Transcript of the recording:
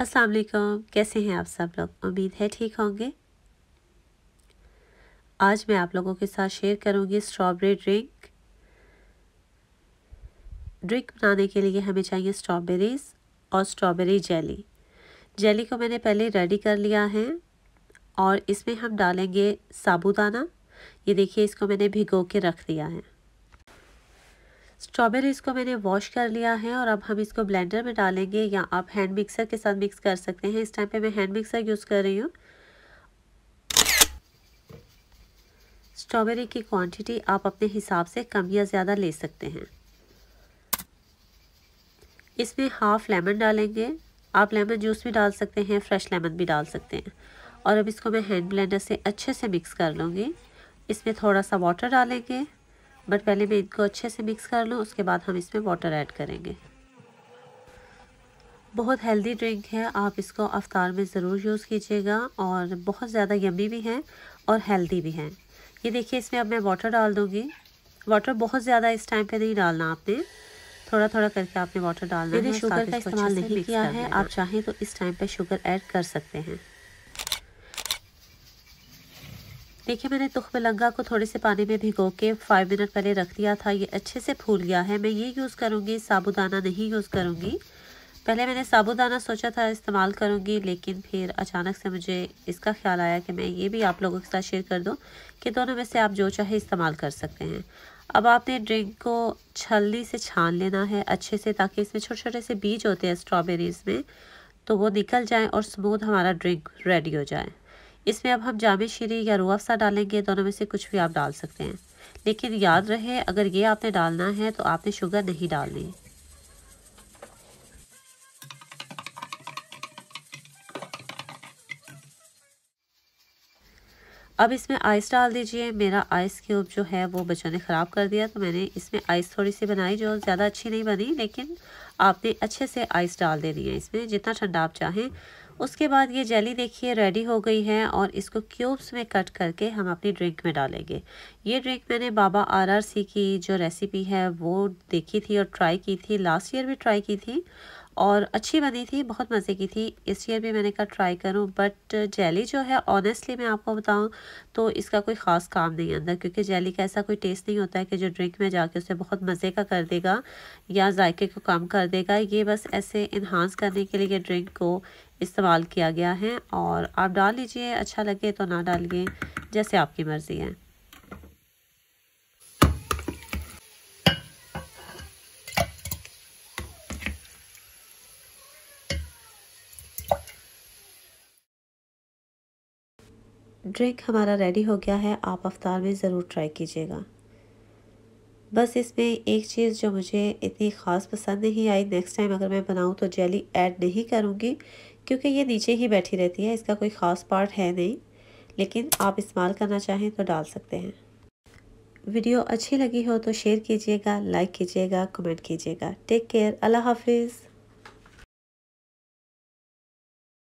अस्सलाम वालेकुम कैसे हैं आप सब लोग उम्मीद है ठीक होंगे आज मैं आप लोगों के साथ शेयर करूंगी स्ट्रॉबेरी ड्रिंक ड्रिंक बनाने के लिए हमें चाहिए स्ट्रॉबेरीज और स्ट्रॉबेरी जेली जेली को मैंने पहले रेडी कर लिया है और इसमें हम डालेंगे साबूदाना ये देखिए इसको मैंने भिगो के रख दिया है स्ट्रॉबेरीज को मैंने वॉश कर लिया है और अब हम इसको ब्लेंडर में डालेंगे या आप हैंड मिक्सर के साथ मिक्स कर सकते हैं इस टाइम पे मैं हैंड मिक्सर यूज़ कर रही हूँ स्ट्रॉबेरी की क्वांटिटी आप अपने हिसाब से कम या ज़्यादा ले सकते हैं इसमें हाफ लेमन डालेंगे आप लेमन जूस भी डाल सकते हैं फ्रेश लेमन भी डाल सकते हैं और अब इसको मैं हैंड ब्लेंडर से अच्छे से मिक्स कर लूँगी इसमें थोड़ा सा वाटर डालेंगे बट पहले मैं इनको अच्छे से मिक्स कर लूँ उसके बाद हम इसमें वाटर ऐड करेंगे बहुत हेल्दी ड्रिंक है आप इसको अफ्तार में ज़रूर यूज़ कीजिएगा और बहुत ज़्यादा यमी भी हैं और हेल्दी भी हैं ये देखिए इसमें अब मैं वाटर डाल दूँगी वाटर बहुत ज़्यादा इस टाइम पे नहीं डालना आपने थोड़ा थोड़ा करके आपने वाटर डालना मैंने शुगर का इस्तेमाल नहीं किया है आप चाहें तो इस टाइम पे शुगर ऐड कर सकते हैं देखिए मैंने तुख लंगा को थोड़े से पानी में भिगो के फाइव मिनट पहले रख दिया था ये अच्छे से फूल गया है मैं ये यूज़ करूँगी साबुदाना नहीं यूज़ करूँगी पहले मैंने साबुदाना सोचा था इस्तेमाल करूँगी लेकिन फिर अचानक से मुझे इसका ख्याल आया कि मैं ये भी आप लोगों के साथ शेयर कर दूँ कि दोनों में से आप जो चाहे इस्तेमाल कर सकते हैं अब आपने ड्रिंक को छलनी से छान लेना है अच्छे से ताकि इसमें छोटे छोटे से बीज होते हैं स्ट्रॉबेरीज़ में तो वो निकल जाएँ और स्मूथ हमारा ड्रिंक रेडी हो जाए इसमें अब हम जाम शीरी या अफसा डालेंगे दोनों में से कुछ भी आप डाल सकते हैं लेकिन याद रहे अगर ये आपने डालना है तो आपने शुगर नहीं डालनी अब इसमें आइस डाल दीजिए मेरा आइस क्यूब जो है वो बच्चों ने ख़राब कर दिया तो मैंने इसमें आइस थोड़ी सी बनाई जो ज़्यादा अच्छी नहीं बनी लेकिन आपने अच्छे से आइस डाल देनी है इसमें जितना ठंडा आप चाहें उसके बाद ये जेली देखिए रेडी हो गई है और इसको क्यूब्स में कट करके हम अपनी ड्रिंक में डालेंगे ये ड्रिंक मैंने बाबा आरआरसी की जो रेसिपी है वो देखी थी और ट्राई की थी लास्ट ईयर भी ट्राई की थी और अच्छी बनी थी बहुत मज़े की थी इस ईयर भी मैंने कहा ट्राई करूँ बट जेली जो है ऑनेस्टली मैं आपको बताऊँ तो इसका कोई ख़ास काम नहीं अंदर क्योंकि जेली का ऐसा कोई टेस्ट नहीं होता है कि जो ड्रिंक में जाके उसे बहुत मज़े का कर देगा या जायके को कम कर देगा ये बस ऐसे इन्हांस करने के लिए ड्रिंक को इस्तेमाल किया गया है और आप डाल लीजिए अच्छा लगे तो ना डालिए जैसे आपकी मर्ज़ी है ड्रिंक हमारा रेडी हो गया है आप अफ्तार में ज़रूर ट्राई कीजिएगा बस इसमें एक चीज़ जो मुझे इतनी ख़ास पसंद नहीं आई नेक्स्ट टाइम अगर मैं बनाऊँ तो जेली ऐड नहीं करूँगी क्योंकि ये नीचे ही बैठी रहती है इसका कोई ख़ास पार्ट है नहीं लेकिन आप इस्तेमाल करना चाहें तो डाल सकते हैं वीडियो अच्छी लगी हो तो शेयर कीजिएगा लाइक कीजिएगा कमेंट कीजिएगा टेक केयर अल्लाह हाफिज़